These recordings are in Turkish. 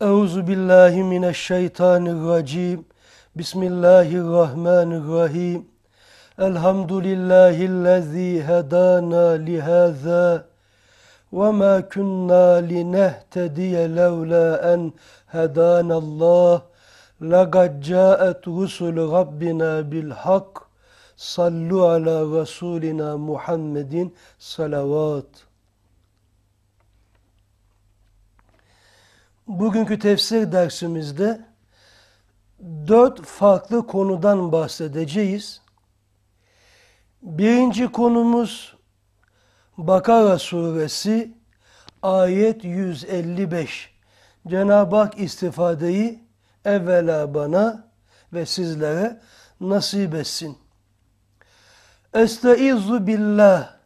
Euzu billahi mineşşeytanirracim. Bismillahirrahmanirrahim. Elhamdülillahi'llezî hedana lihâzâ ve mâ kunnâ linehtediye levlâ en hedânallâh. Laqad câet rusul rabbina bil hak. Sallu ala rasulina Muhammedin salavat. Bugünkü tefsir dersimizde dört farklı konudan bahsedeceğiz. Birinci konumuz Bakara suresi ayet 155. Cenab-ı Hak istifadeyi evvela bana ve sizlere nasip etsin. Estaizu billah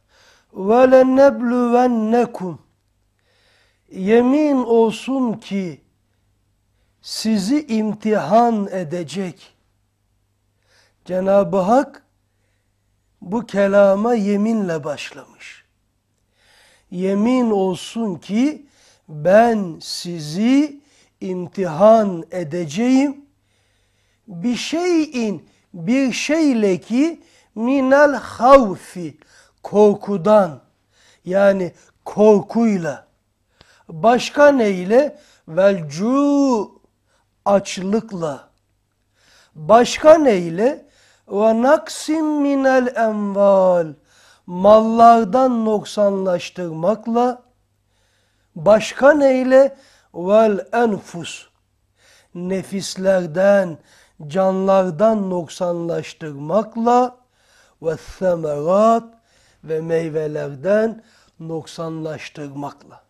ve lennebluvennekum yemin olsun ki sizi imtihan edecek. Cenab-ı Hak bu kelama yeminle başlamış. Yemin olsun ki ben sizi imtihan edeceğim. Bir şeyin bir şeyle ki minel havfi korkudan yani korkuyla Başka neyle ile? Velcu açlıkla. Başka neyle Ve naksim minel enval. Mallardan noksanlaştırmakla. Başka neyle ile? Vel enfus. Nefislerden, canlardan noksanlaştırmakla ve semerat ve meyvelerden noksanlaştırmakla.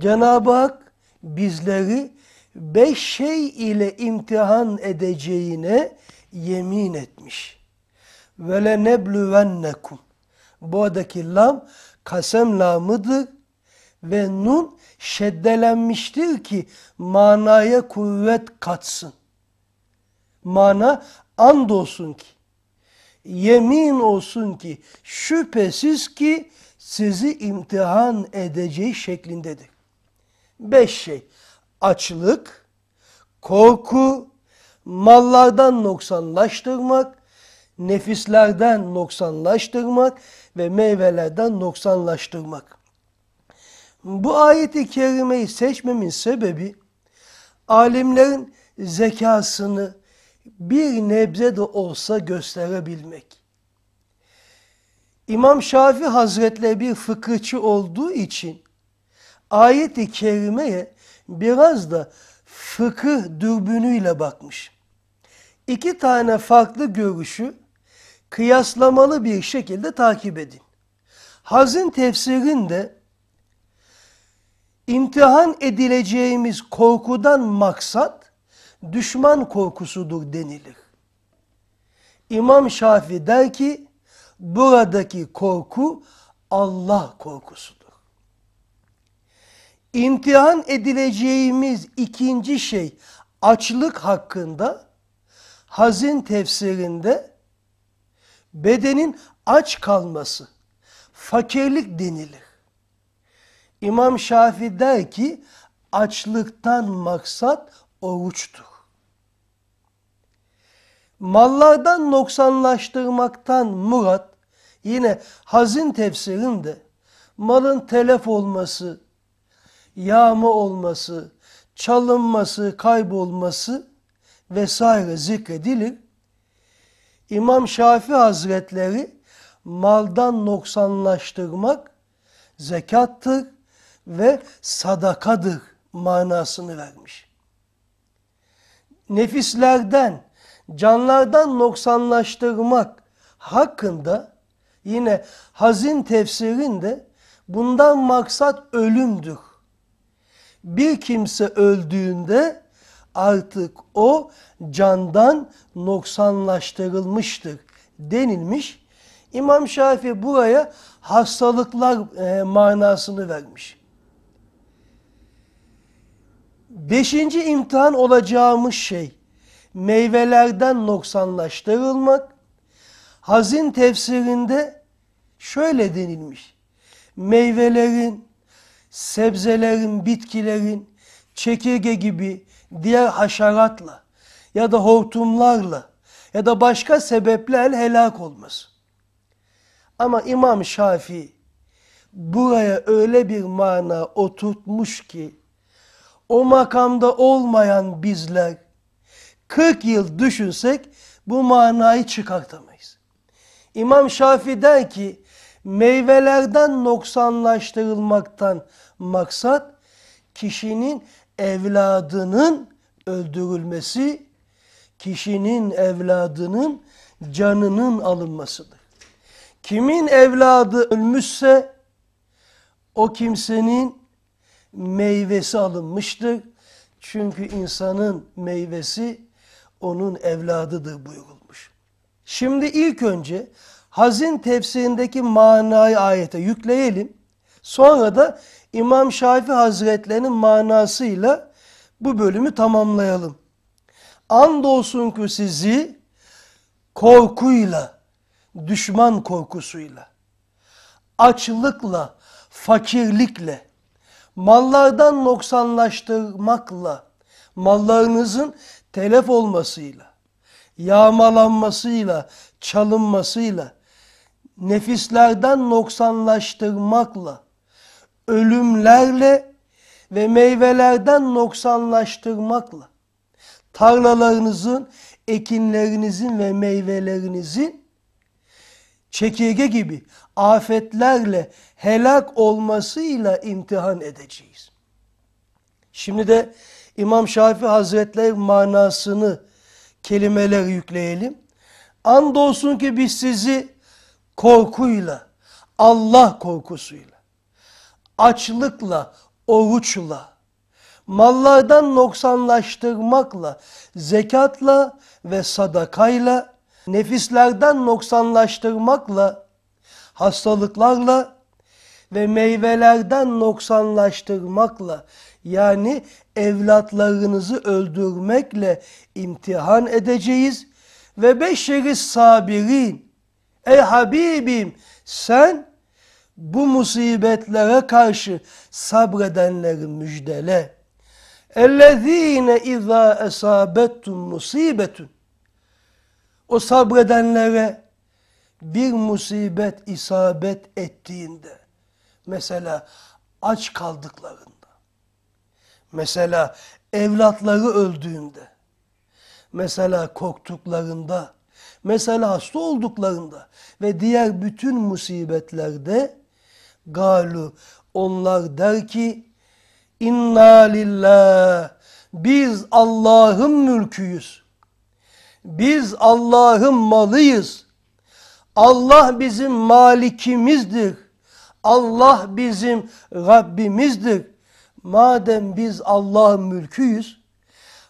Cenab-ı Hak bizleri beş şey ile imtihan edeceğine yemin etmiş. Ve le neblüvennekum. Buradaki lam kasem lamıdır ve nun şeddelenmiştir ki manaya kuvvet katsın. Mana and olsun ki, yemin olsun ki, şüphesiz ki sizi imtihan edeceği şeklindedir. Beş şey. Açlık, korku, mallardan noksanlaştırmak, nefislerden noksanlaştırmak ve meyvelerden noksanlaştırmak. Bu ayeti kerimeyi seçmemin sebebi alimlerin zekasını bir nebze de olsa gösterebilmek. İmam Şafi Hazretleri bir fıkıhçı olduğu için ayet-i kerimeye biraz da fıkıh dürbünüyle bakmış. İki tane farklı görüşü kıyaslamalı bir şekilde takip edin. Haz'ın tefsirinde imtihan edileceğimiz korkudan maksat düşman korkusudur denilir. İmam Şafii der ki buradaki korku Allah korkusudur. İmtihan edileceğimiz ikinci şey açlık hakkında hazin tefsirinde bedenin aç kalması, fakirlik denilir. İmam Şafi der ki açlıktan maksat oruçtur. Mallardan noksanlaştırmaktan murat yine hazin tefsirinde malın telef olması, yağma olması, çalınması, kaybolması vesaire zikredilir. İmam Şafi Hazretleri maldan noksanlaştırmak zekattır ve sadakadır manasını vermiş. Nefislerden, canlardan noksanlaştırmak hakkında yine hazin tefsirinde bundan maksat ölümdür bir kimse öldüğünde artık o candan noksanlaştırılmıştır denilmiş. İmam Şafii buraya hastalıklar e, manasını vermiş. Beşinci imtihan olacağımız şey meyvelerden noksanlaştırılmak. Hazin tefsirinde şöyle denilmiş. Meyvelerin sebzelerin, bitkilerin, çekirge gibi diğer haşeratla ya da hortumlarla ya da başka sebeplerle helak olmaz. Ama İmam Şafii buraya öyle bir mana oturtmuş ki o makamda olmayan bizler 40 yıl düşünsek bu manayı çıkartamayız. İmam Şafii der ki meyvelerden noksanlaştırılmaktan maksat kişinin evladının öldürülmesi, kişinin evladının canının alınmasıdır. Kimin evladı ölmüşse o kimsenin meyvesi alınmıştır. Çünkü insanın meyvesi onun evladıdır buyurulmuş. Şimdi ilk önce hazin tefsirindeki manayı ayete yükleyelim. Sonra da İmam Şafii Hazretlerinin manasıyla bu bölümü tamamlayalım. Andolsun ki sizi korkuyla, düşman korkusuyla, açlıkla, fakirlikle, mallardan noksanlaştırmakla, mallarınızın telef olmasıyla, yağmalanmasıyla, çalınmasıyla, nefislerden noksanlaştırmakla, ölümlerle ve meyvelerden noksanlaştırmakla tarlalarınızın, ekinlerinizin ve meyvelerinizin çekirge gibi afetlerle helak olmasıyla imtihan edeceğiz. Şimdi de İmam Şafii Hazretleri manasını kelimeler yükleyelim. Andolsun ki biz sizi korkuyla, Allah korkusuyla açlıkla, oruçla, mallardan noksanlaştırmakla, zekatla ve sadakayla, nefislerden noksanlaştırmakla, hastalıklarla ve meyvelerden noksanlaştırmakla yani evlatlarınızı öldürmekle imtihan edeceğiz ve beşeri sabirin. Ey Habibim sen bu musibetlere karşı sabredenleri müjdele. اَلَّذ۪ينَ اِذَا اَسَابَتْتُمْ musibetun. O sabredenlere bir musibet isabet ettiğinde, mesela aç kaldıklarında, mesela evlatları öldüğünde, mesela korktuklarında, mesela hasta olduklarında ve diğer bütün musibetlerde Galu onlar der ki inna lillah biz Allah'ın mülküyüz. Biz Allah'ın malıyız. Allah bizim malikimizdir. Allah bizim Rabbimizdir. Madem biz Allah'ın mülküyüz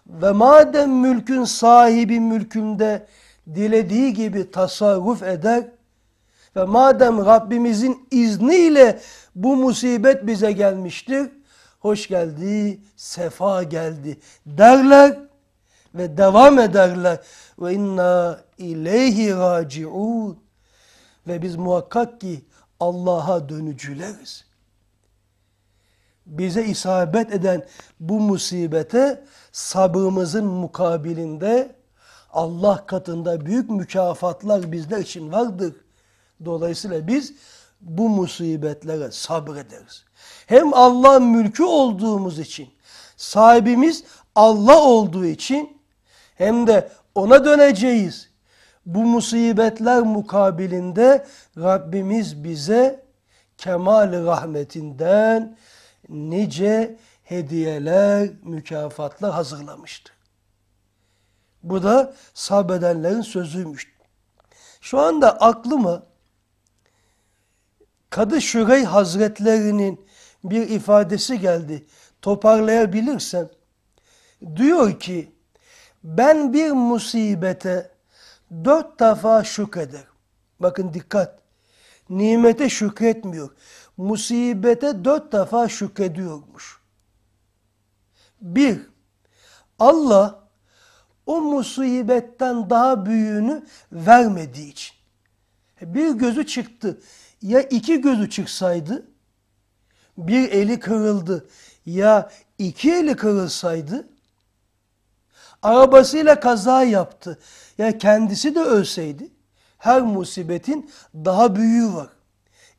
ve madem mülkün sahibi mülkünde dilediği gibi tasarruf eder, ve madem Rabbimizin izniyle bu musibet bize gelmiştir, hoş geldi, sefa geldi derler ve devam ederler. Ve inna ileyhi raciun. Ve biz muhakkak ki Allah'a dönücüleriz. Bize isabet eden bu musibete sabrımızın mukabilinde Allah katında büyük mükafatlar bizler için vardır. Dolayısıyla biz bu musibetlere sabrederiz. Hem Allah mülkü olduğumuz için, sahibimiz Allah olduğu için hem de ona döneceğiz. Bu musibetler mukabilinde Rabbimiz bize kemal rahmetinden nice hediyeler, mükafatlar hazırlamıştır. Bu da sabredenlerin sözüymüş. Şu anda aklıma Kadı Şürey Hazretlerinin bir ifadesi geldi. Toparlayabilirsem. Diyor ki ben bir musibete dört defa şükreder. Bakın dikkat. Nimete şükretmiyor. Musibete dört defa şükrediyormuş. Bir, Allah o musibetten daha büyüğünü vermediği için. Bir gözü çıktı ya iki gözü çıksaydı, bir eli kırıldı ya iki eli kırılsaydı, arabasıyla kaza yaptı ya kendisi de ölseydi, her musibetin daha büyüğü var.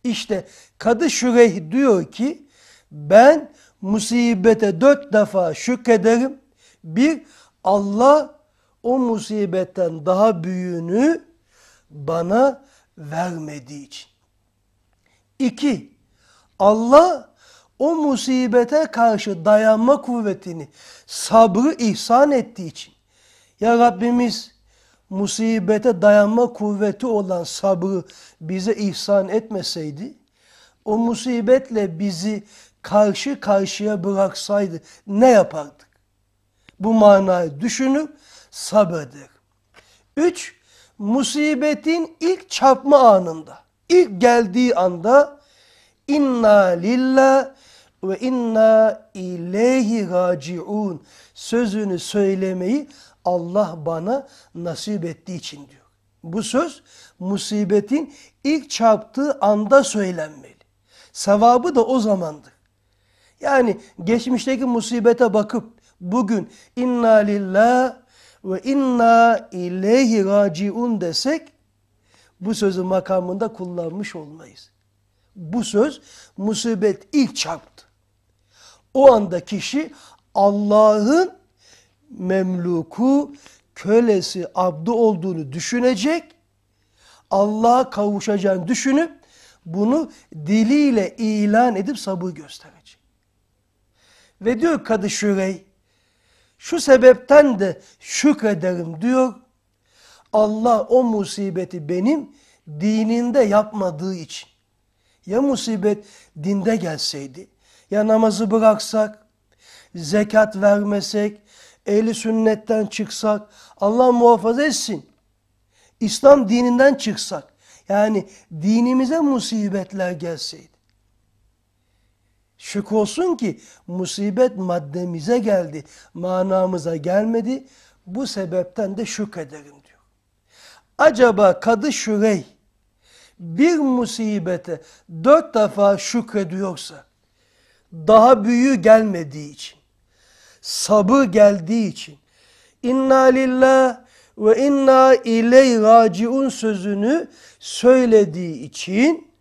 İşte Kadı Şüreyh diyor ki, ben musibete dört defa şükrederim. Bir, Allah o musibetten daha büyüğünü bana vermediği için. İki, Allah o musibete karşı dayanma kuvvetini, sabrı ihsan ettiği için. Ya Rabbimiz musibete dayanma kuvveti olan sabrı bize ihsan etmeseydi, o musibetle bizi karşı karşıya bıraksaydı ne yapardık? Bu manayı düşünüp sabreder. Üç, musibetin ilk çarpma anında İlk geldiği anda inna lillah ve inna ileyhi raciun sözünü söylemeyi Allah bana nasip ettiği için diyor. Bu söz musibetin ilk çarptığı anda söylenmeli. Sevabı da o zamandır. Yani geçmişteki musibete bakıp bugün inna lillah ve inna ileyhi raciun desek bu sözü makamında kullanmış olmayız. Bu söz musibet ilk çarptı. O anda kişi Allah'ın memluku, kölesi, abdu olduğunu düşünecek. Allah'a kavuşacağını düşünüp bunu diliyle ilan edip sabır gösterecek. Ve diyor Kadı Şürey, şu sebepten de şükrederim diyor. Allah o musibeti benim dininde yapmadığı için. Ya musibet dinde gelseydi, ya namazı bıraksak, zekat vermesek, eli sünnetten çıksak, Allah muhafaza etsin. İslam dininden çıksak, yani dinimize musibetler gelseydi. Şük olsun ki musibet maddemize geldi, manamıza gelmedi. Bu sebepten de şük acaba Kadı Şürey bir musibete dört defa şükrediyorsa daha büyüğü gelmediği için sabı geldiği için inna lillah ve inna iley raciun sözünü söylediği için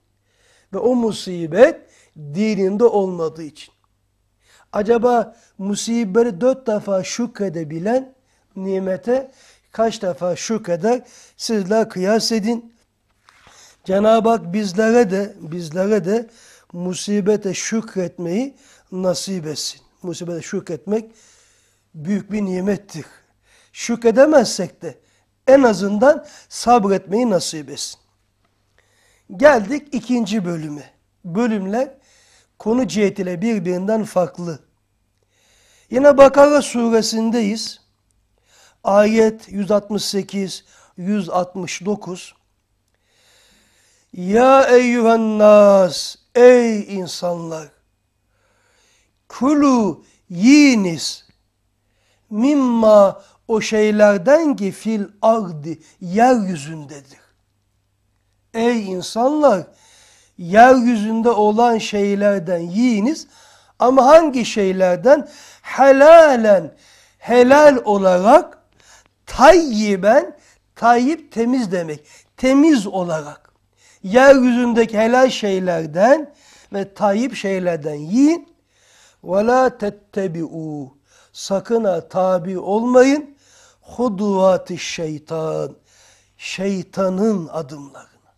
ve o musibet dilinde olmadığı için. Acaba musibeti dört defa şükredebilen nimete kaç defa şu kadar sizler kıyas edin. Cenab-ı Hak bizlere de bizlere de musibete şükretmeyi nasip etsin. Musibete şükretmek büyük bir nimettir. Şükredemezsek de en azından sabretmeyi nasip etsin. Geldik ikinci bölüme. Bölümler konu cihetiyle birbirinden farklı. Yine Bakara suresindeyiz. Ayet 168, 169. Ya eyyühen nas, ey insanlar. Kulu yiyiniz. Mimma o şeylerden ki fil ardi yeryüzündedir. Ey insanlar, yeryüzünde olan şeylerden yiyiniz ama hangi şeylerden? Helalen, helal olarak Tayyiben, tayyip temiz demek. Temiz olarak. Yeryüzündeki helal şeylerden ve tayyip şeylerden yiyin. Ve la tettebi'û. Sakın ha tabi olmayın. Huduvat-ı şeytan. Şeytanın adımlarına.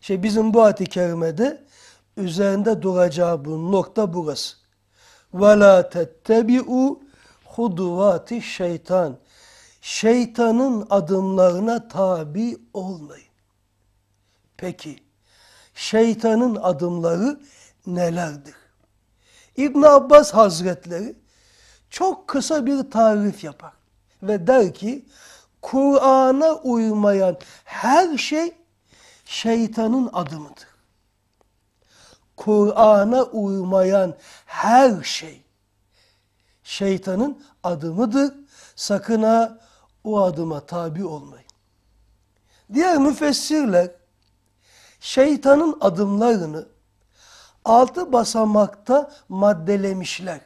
Şey bizim bu ayet-i kerimede üzerinde duracağı bu nokta burası. Ve la tettebi'û huduvati şeytan. Şeytanın adımlarına tabi olmayın. Peki, şeytanın adımları nelerdir? İbn Abbas Hazretleri çok kısa bir tarif yapar ve der ki, Kur'an'a uymayan her şey şeytanın adımıdır. Kur'an'a uymayan her şey şeytanın adımıdır. Sakın ha o adıma tabi olmayın. Diğer müfessirler şeytanın adımlarını altı basamakta maddelemişler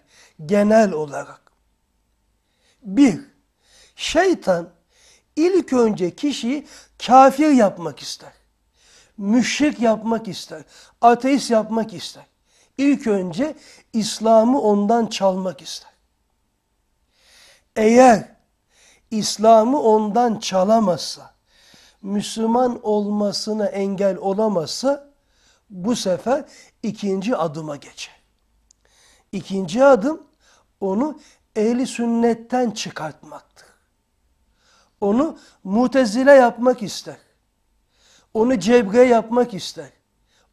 genel olarak. Bir, şeytan ilk önce kişiyi kafir yapmak ister. Müşrik yapmak ister. Ateist yapmak ister. İlk önce İslam'ı ondan çalmak ister eğer İslam'ı ondan çalamazsa, Müslüman olmasına engel olamazsa bu sefer ikinci adıma geçer. İkinci adım onu ehli sünnetten çıkartmaktır. Onu mutezile yapmak ister. Onu cebre yapmak ister.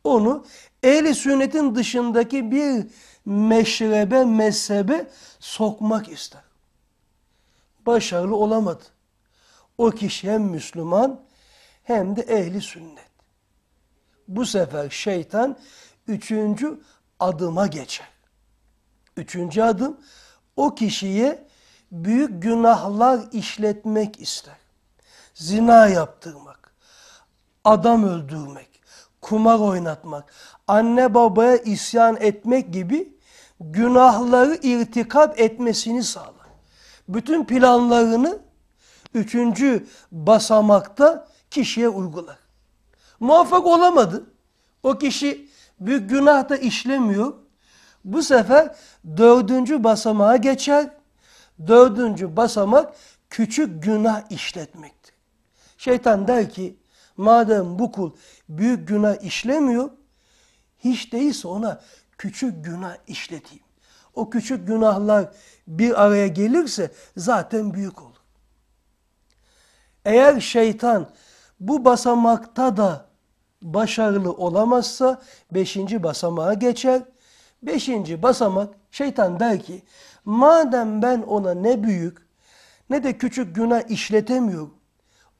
Onu ehli sünnetin dışındaki bir meşrebe, mezhebe sokmak ister başarılı olamadı. O kişi hem Müslüman hem de ehli sünnet. Bu sefer şeytan üçüncü adıma geçer. Üçüncü adım o kişiye büyük günahlar işletmek ister. Zina yaptırmak, adam öldürmek, kumar oynatmak, anne babaya isyan etmek gibi günahları irtikap etmesini sağlar bütün planlarını üçüncü basamakta kişiye uygular. Muvaffak olamadı. O kişi büyük günah da işlemiyor. Bu sefer dördüncü basamağa geçer. Dördüncü basamak küçük günah işletmektir. Şeytan der ki madem bu kul büyük günah işlemiyor hiç değilse ona küçük günah işleteyim o küçük günahlar bir araya gelirse zaten büyük olur. Eğer şeytan bu basamakta da başarılı olamazsa beşinci basamağa geçer. Beşinci basamak şeytan der ki madem ben ona ne büyük ne de küçük günah işletemiyorum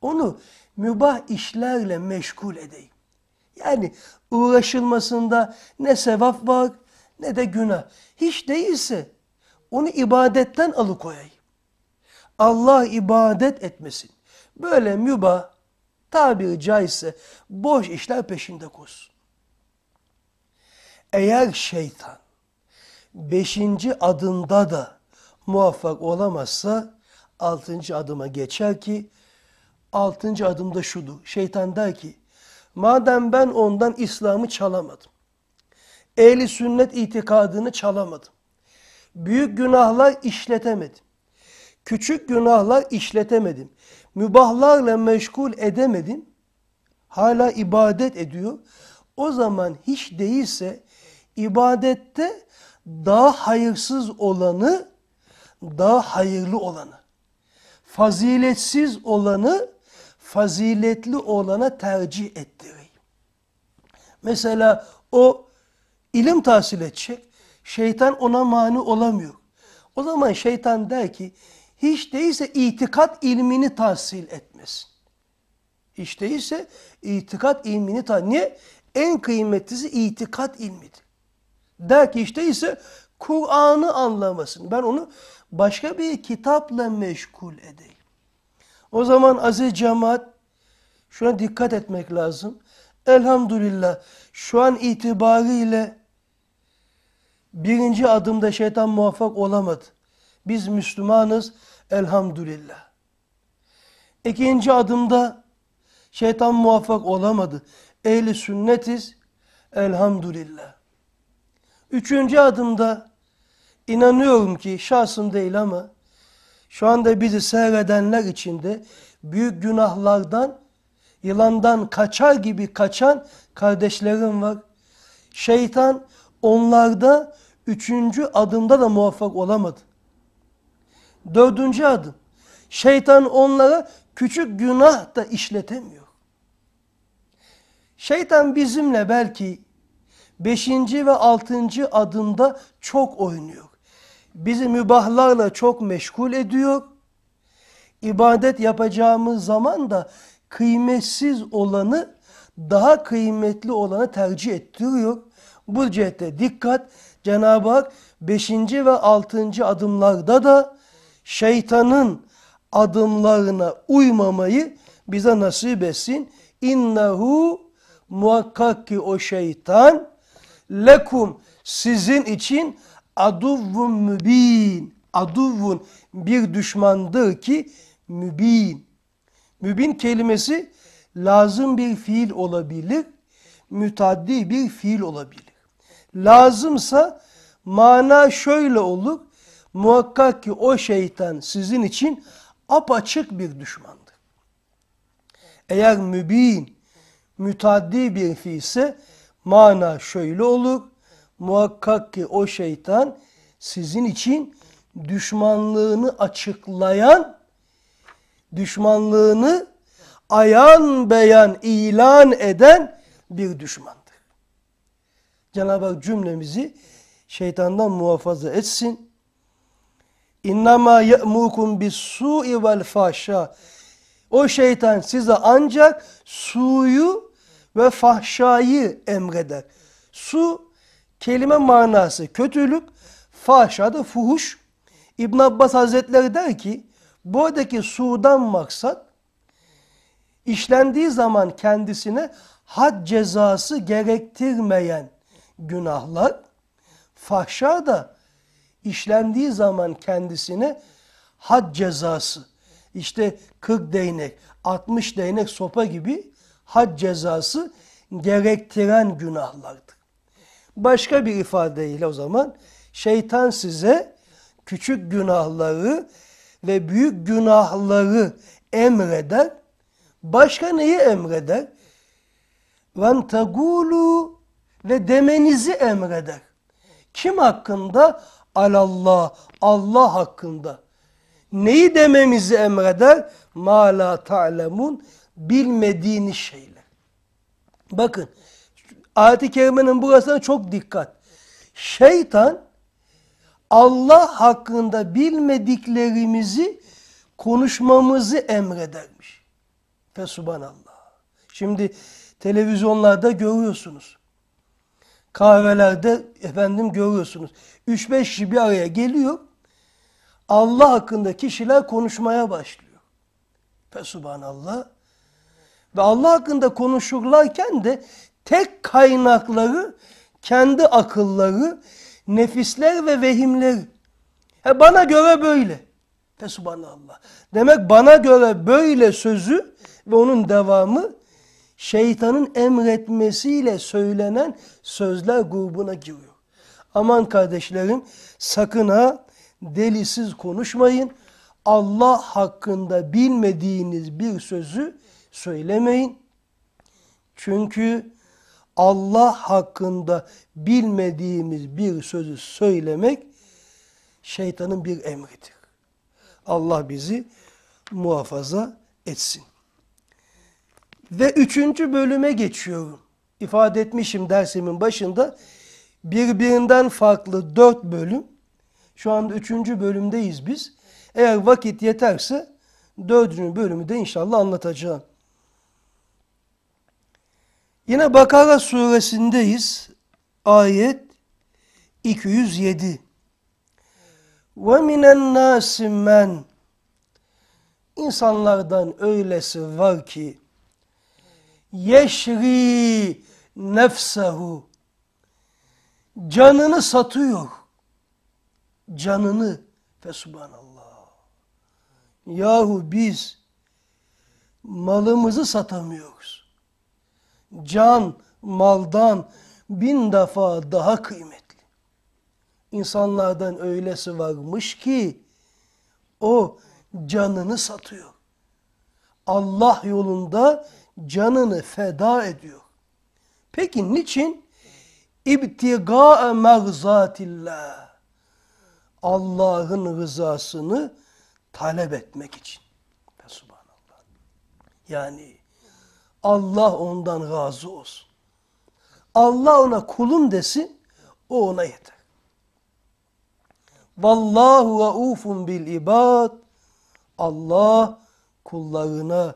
onu mübah işlerle meşgul edeyim. Yani uğraşılmasında ne sevap var ne de günah. Hiç değilse onu ibadetten alıkoyayım. Allah ibadet etmesin. Böyle mübah, tabiri caizse boş işler peşinde koşsun. Eğer şeytan beşinci adımda da muvaffak olamazsa altıncı adıma geçer ki altıncı adımda şudur. Şeytan der ki madem ben ondan İslam'ı çalamadım. Ehli sünnet itikadını çalamadım. Büyük günahlar işletemedim. Küçük günahlar işletemedim. Mübahlarla meşgul edemedim. Hala ibadet ediyor. O zaman hiç değilse ibadette daha hayırsız olanı, daha hayırlı olanı, faziletsiz olanı, faziletli olana tercih ettireyim. Mesela o ilim tahsil edecek. Şeytan ona mani olamıyor. O zaman şeytan der ki hiç değilse itikat ilmini tahsil etmesin. Hiç değilse itikat ilmini tahsil Niye? En kıymetlisi itikat ilmidir. Der ki hiç değilse Kur'an'ı anlamasın. Ben onu başka bir kitapla meşgul edeyim. O zaman aziz cemaat şuna dikkat etmek lazım. Elhamdülillah şu an itibariyle Birinci adımda şeytan muvaffak olamadı. Biz Müslümanız elhamdülillah. İkinci adımda şeytan muvaffak olamadı. Ehli sünnetiz elhamdülillah. Üçüncü adımda inanıyorum ki şahsım değil ama şu anda bizi seyredenler içinde büyük günahlardan, yılandan kaçar gibi kaçan kardeşlerim var. Şeytan onlarda Üçüncü adımda da muvaffak olamadı. Dördüncü adım. Şeytan onlara küçük günah da işletemiyor. Şeytan bizimle belki beşinci ve altıncı adımda çok oynuyor. Bizi mübahlarla çok meşgul ediyor. İbadet yapacağımız zaman da kıymetsiz olanı daha kıymetli olanı tercih ettiriyor. Bu cihette dikkat Cenab-ı Hak 5. ve 6. adımlarda da şeytanın adımlarına uymamayı bize nasip etsin. İnnehu muhakkak ki o şeytan lekum sizin için aduvvun mübin. Aduvvun bir düşmandır ki mübin. Mübin kelimesi lazım bir fiil olabilir, mütaddi bir fiil olabilir lazımsa mana şöyle olur. Muhakkak ki o şeytan sizin için apaçık bir düşmandır. Eğer mübin, mütaddi bir fiilse mana şöyle olur. Muhakkak ki o şeytan sizin için düşmanlığını açıklayan, düşmanlığını ayan beyan ilan eden bir düşman. Cenab-ı Hak cümlemizi şeytandan muhafaza etsin. İnnemâ ye'mûkum bis su'i vel fahşâ. O şeytan size ancak suyu ve fahşayı emreder. Su kelime manası kötülük, fahşa da fuhuş. İbn Abbas Hazretleri der ki buradaki sudan maksat işlendiği zaman kendisine had cezası gerektirmeyen günahlar fahşa da işlendiği zaman kendisine had cezası işte 40 değnek 60 değnek sopa gibi had cezası gerektiren günahlardır. Başka bir ifadeyle o zaman şeytan size küçük günahları ve büyük günahları emreder. Başka neyi emreder? Ve tegulu ve demenizi emreder. Kim hakkında? Alallah, Allah hakkında. Neyi dememizi emreder? Ma la ta'lemun, bilmediğiniz şeyler. Bakın, ayet-i kerimenin burasına çok dikkat. Şeytan, Allah hakkında bilmediklerimizi konuşmamızı emredermiş. Fesubhanallah. Şimdi televizyonlarda görüyorsunuz kahvelerde efendim görüyorsunuz. 3-5 kişi bir araya geliyor. Allah hakkında kişiler konuşmaya başlıyor. Fesubhanallah. Ve Allah hakkında konuşurlarken de tek kaynakları kendi akılları, nefisler ve vehimler. He bana göre böyle. Fesubhanallah. Demek bana göre böyle sözü ve onun devamı şeytanın emretmesiyle söylenen sözler grubuna giriyor. Aman kardeşlerim sakın ha delisiz konuşmayın. Allah hakkında bilmediğiniz bir sözü söylemeyin. Çünkü Allah hakkında bilmediğimiz bir sözü söylemek şeytanın bir emridir. Allah bizi muhafaza etsin. Ve üçüncü bölüme geçiyorum. İfade etmişim dersimin başında. Birbirinden farklı dört bölüm. Şu anda üçüncü bölümdeyiz biz. Eğer vakit yeterse dördüncü bölümü de inşallah anlatacağım. Yine Bakara suresindeyiz. Ayet 207. وَمِنَ النَّاسِ men İnsanlardan öylesi var ki yeşri nefsehu canını satıyor. Canını ve subhanallah. Yahu biz malımızı satamıyoruz. Can maldan bin defa daha kıymetli. İnsanlardan öylesi varmış ki o canını satıyor. Allah yolunda canını feda ediyor. Peki niçin? İbtigae mevzatillah. Allah'ın rızasını talep etmek için. Ya subhanallah. Yani Allah ondan razı olsun. Allah ona kulum desin, o ona yeter. Vallahu raufun bil ibad. Allah kullarına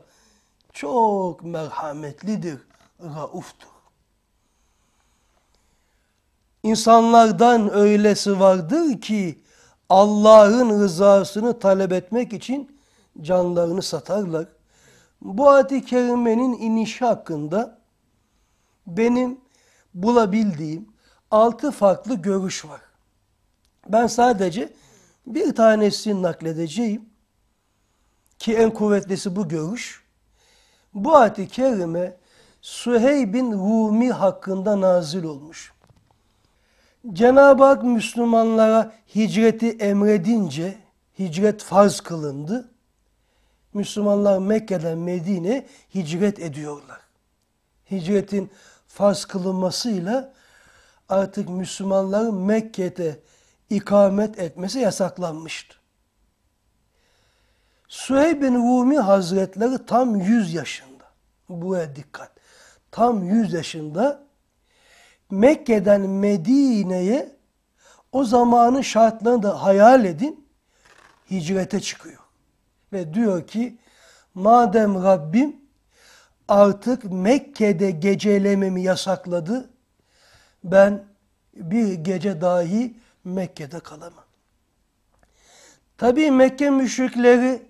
çok merhametlidir, rauftur. İnsanlardan öylesi vardır ki Allah'ın rızasını talep etmek için canlarını satarlar. Bu ayet-i kerimenin inişi hakkında benim bulabildiğim altı farklı görüş var. Ben sadece bir tanesini nakledeceğim ki en kuvvetlisi bu görüş. Bu ayet-i kerime Süheyb bin Rumi hakkında nazil olmuş. Cenab-ı Hak Müslümanlara hicreti emredince hicret farz kılındı. Müslümanlar Mekke'den Medine hicret ediyorlar. Hicretin farz kılınmasıyla artık Müslümanların Mekke'de ikamet etmesi yasaklanmıştı. Süheyb bin Rumi Hazretleri tam 100 yaşında. Buraya dikkat. Tam 100 yaşında Mekke'den Medine'ye o zamanın şartlarını da hayal edin. Hicrete çıkıyor. Ve diyor ki madem Rabbim artık Mekke'de gecelememi yasakladı. Ben bir gece dahi Mekke'de kalamam. Tabii Mekke müşrikleri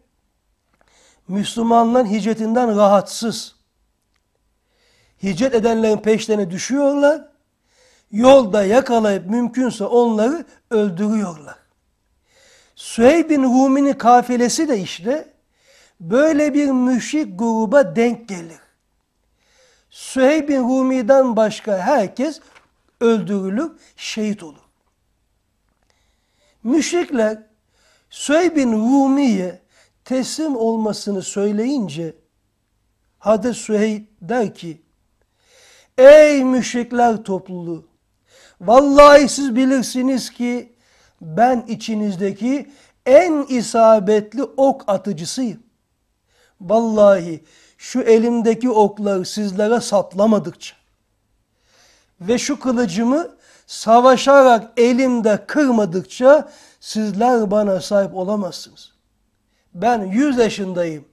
Müslümanların hicretinden rahatsız hicret edenlerin peşlerine düşüyorlar. Yolda yakalayıp mümkünse onları öldürüyorlar. Süheyb bin Rumi'nin kafilesi de işte böyle bir müşrik gruba denk gelir. Süheyb bin Rumi'den başka herkes öldürülür, şehit olur. Müşrikler Süheyb bin Rumi'ye teslim olmasını söyleyince Hades Süheyb der ki Ey müşrikler topluluğu! Vallahi siz bilirsiniz ki ben içinizdeki en isabetli ok atıcısıyım. Vallahi şu elimdeki okları sizlere saplamadıkça ve şu kılıcımı savaşarak elimde kırmadıkça sizler bana sahip olamazsınız. Ben yüz yaşındayım,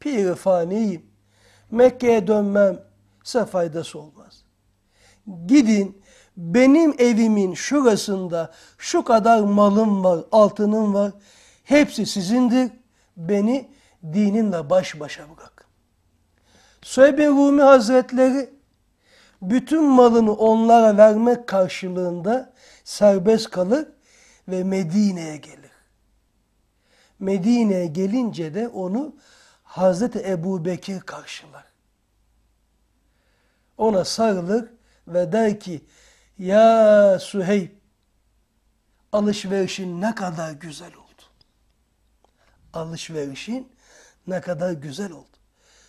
pirfaniyim. Mekke'ye dönmem, size faydası olmaz. Gidin benim evimin şurasında şu kadar malım var, altınım var. Hepsi sizindir. Beni dininle baş başa bırak. Suheb Rumi Hazretleri bütün malını onlara vermek karşılığında serbest kalır ve Medine'ye gelir. Medine'ye gelince de onu Hazreti Ebu Bekir karşılar ona sağlık ve der ki ya Süheyb alışverişin ne kadar güzel oldu. Alışverişin ne kadar güzel oldu.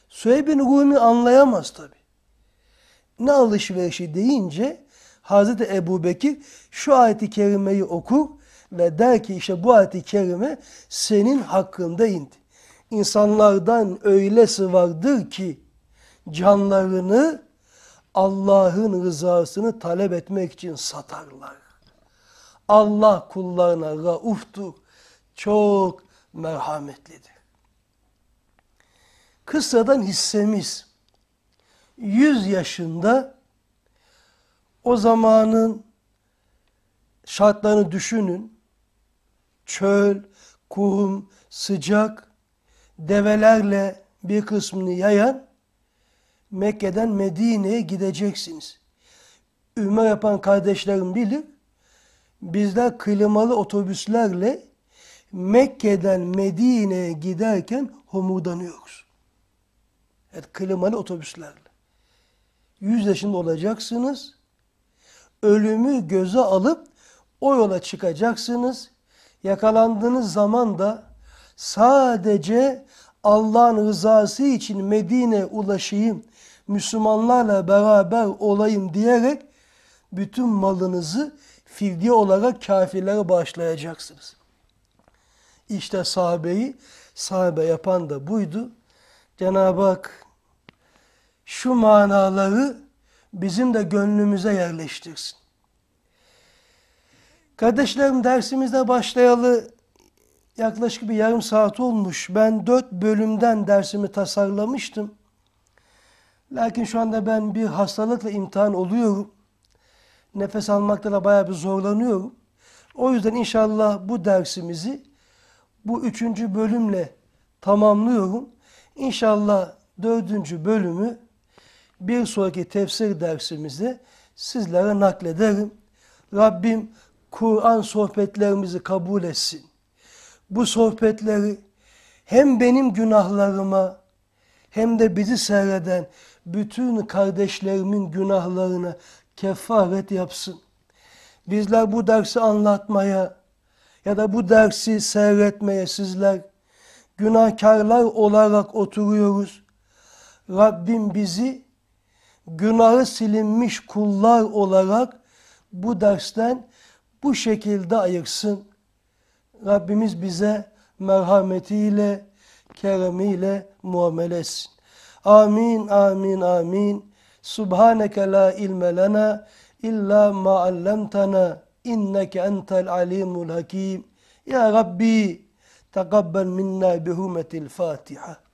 Süheyb'in ruhunu anlayamaz tabi. Ne alışverişi deyince Hazreti Ebu Bekir şu ayeti kerimeyi okur ve der ki işte bu ayeti kerime senin hakkında indi. İnsanlardan öylesi vardır ki canlarını Allah'ın rızasını talep etmek için satarlar. Allah kullarına rauftur. Çok merhametlidir. Kısadan hissemiz. 100 yaşında o zamanın şartlarını düşünün. Çöl, kum, sıcak, develerle bir kısmını yayan Mekke'den Medine'ye gideceksiniz. Ümre yapan kardeşlerim bilir. Bizler klimalı otobüslerle Mekke'den Medine'ye giderken homurdanıyoruz. Evet, klimalı otobüslerle. 100 yaşında olacaksınız. Ölümü göze alıp o yola çıkacaksınız. Yakalandığınız zaman da sadece Allah'ın rızası için Medine ulaşayım, Müslümanlarla beraber olayım diyerek bütün malınızı fidye olarak kafirlere bağışlayacaksınız. İşte sahabeyi sahabe yapan da buydu. Cenab-ı Hak şu manaları bizim de gönlümüze yerleştirsin. Kardeşlerim dersimizde başlayalı yaklaşık bir yarım saat olmuş. Ben dört bölümden dersimi tasarlamıştım. Lakin şu anda ben bir hastalıkla imtihan oluyorum. Nefes almakta da bayağı bir zorlanıyorum. O yüzden inşallah bu dersimizi bu üçüncü bölümle tamamlıyorum. İnşallah dördüncü bölümü bir sonraki tefsir dersimizde sizlere naklederim. Rabbim Kur'an sohbetlerimizi kabul etsin. Bu sohbetleri hem benim günahlarıma hem de bizi seyreden bütün kardeşlerimin günahlarına kefaret yapsın. Bizler bu dersi anlatmaya ya da bu dersi seyretmeye sizler günahkarlar olarak oturuyoruz. Rabbim bizi günahı silinmiş kullar olarak bu dersten bu şekilde ayırsın. Rabbimiz bize merhametiyle, keremiyle muamele etsin. Amin, amin, amin. Subhaneke la ilme lana illa ma allamtana inneke entel alimul hakim. Ya Rabbi, takabbel minna bihumetil Fatiha.